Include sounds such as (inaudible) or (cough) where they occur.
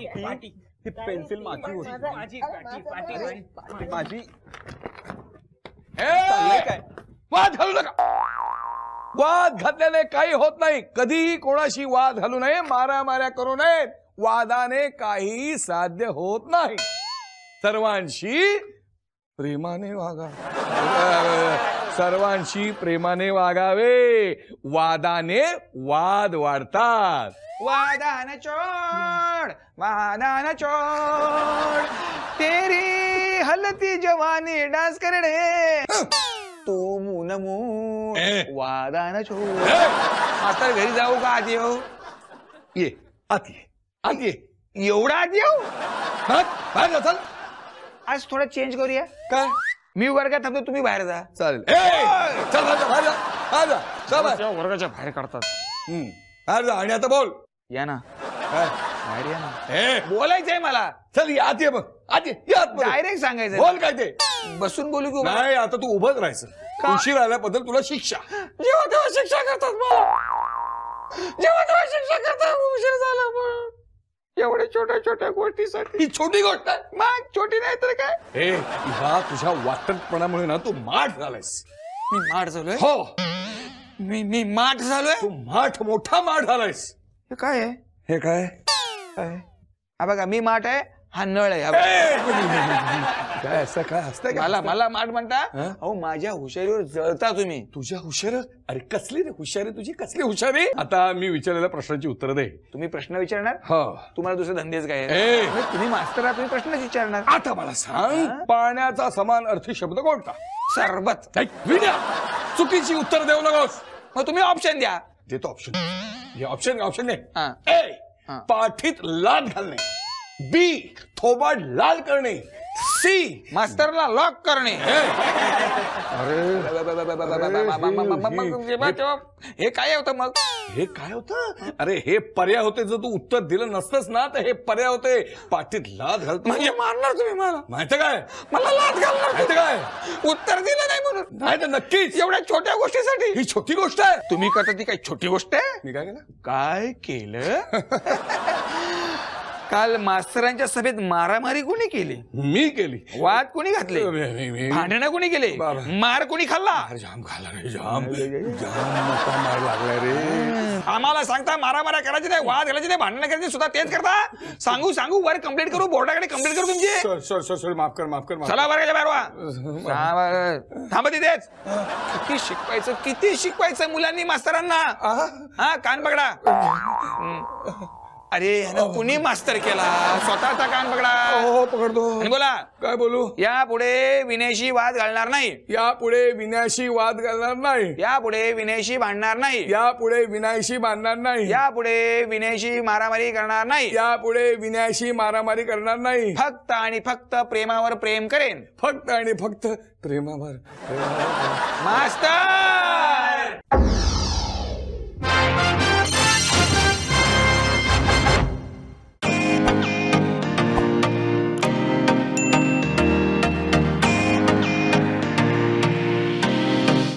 Pencil माझी होती माझी वाद घालू नका वाद घातल्याने काही होत नाही कधीही कोणाशी वाद घालू नये मारा माऱ्या करू नयेत वादाने काही साध्य होत नाही सर्वांशी प्रेमाने वागा सर्वांशी प्रेमाने वागावे वादाने वाद वाढतात वादाने चोर छोड ना चोर तेरी हलती जवानी डांस कर रे तू मुन मू छोड आता घरी जाऊ का आधी हो? येऊ ये आधी आधी एवढा आधी येऊ बाहेर चल आज थोडा चेंज करूया काय मी वर्गात थांबतो तुम्ही बाहेर जा चल चल वर्गाच्या बाहेर काढतात बाहेर जा आणि आता बोल या ना काय हे बोलायचंय मला चल आत ये बघ आत ये, डायरेक्ट सांगायचं बोल काय ते बसून बोलू की नाही आता तू उभं राहायचं उशीर आल्याबद्दल तुला शिक्षा जेव्हा तेव्हा शिक्षा करतात जेव्हा तेव्हा शिक्षा करतात उशीर झाला पण एवढ्या छोट्या छोट्या गोष्टीसाठी ही छोटी गोष्ट आहे मग छोटी नाही तर काय हे ह्या तुझ्या वाटपणामुळे ना तू माठ झालायस मी माठ झालोय हो मी मी माठ झालोय तू माठ मोठा माठ झालायस हे काय हे काय हा बघा मी माठ आहे हा नळ आहे काय असं काय असतं मला मला माठ म्हणता अहो माझ्या हुशारीवर जळता तुम्ही तुझ्या हुशार अरे कसली रे हुशारी तुझी कसली हुशारी आता मी विचारलेल्या प्रश्नाची उत्तर दे तुम्ही प्रश्न विचारणार हो तुम्हाला दुसरे धंदेच काय तुम्ही मास्तर तुम्ही प्रश्नच विचारणार आता मला सांग पाण्याचा समान अर्थी शब्द कोणता सरबत चुकीची उत्तर देऊ नकोस मग तुम्ही ऑप्शन द्या देतो ऑप्शन हे ऑप्शन ऑप्शन हा. नाही पाठीत लाद घालणे बी थोबाड लाल करणे सी मास्तरला लॉक करणे हे काय होतं मग हे काय होत अरे हे पर्याय होते जर तू उत्तर दिलं नसतंच ना तर हे पर्याय होते पाठीत लाद घालतो म्हणजे मारणार तुम्ही मला माहित काय मला लाद घालणार काय उत्तर दिलं नाही तर नक्कीच एवढ्या छोट्या गोष्टीसाठी ही छोटी गोष्ट आहे तुम्ही करता ती काही छोटी गोष्ट आहे मी काय केलं काय केलं (laughs) काल मास्तरांच्या सभेत मारामारी कोणी केली मी केली वाद कोणी घातले मी- भांडणं कोणी केले मार कोणी खाल्ला जाम खाल्ला जाम जाम लागला रे आम्हाला सांगता मारामाऱ्या करायची नाही वाद घालायची नाही भांडणं करायची सुद्धा तेच करता सांगू सांगू वर कंप्लेंट करू बोर्डाकडे कंप्लेंट करू तुमची माफ कर माफ कर चला बाहेर वा. थांबा तिथेच किती शिकवायचं किती शिकवायचं मुलांनी मास्तरांना हा कान पकडा अरे कुणी मास्तर केला स्वतःचा कान पकडा हो, हो पकडतो बोला काय बोलू या पुढे विनयशी वाद घालणार नाही या पुढे विनयाशी वाद घालणार नाही या पुढे विनयशी भांडणार नाही या पुढे विनयशी बांधणार नाही या पुढे विनयशी मारामारी करणार नाही या पुढे विनयाशी मारामारी करणार नाही फक्त आणि फक्त प्रेमावर प्रेम करेन फक्त आणि फक्त प्रेमावर मास्तर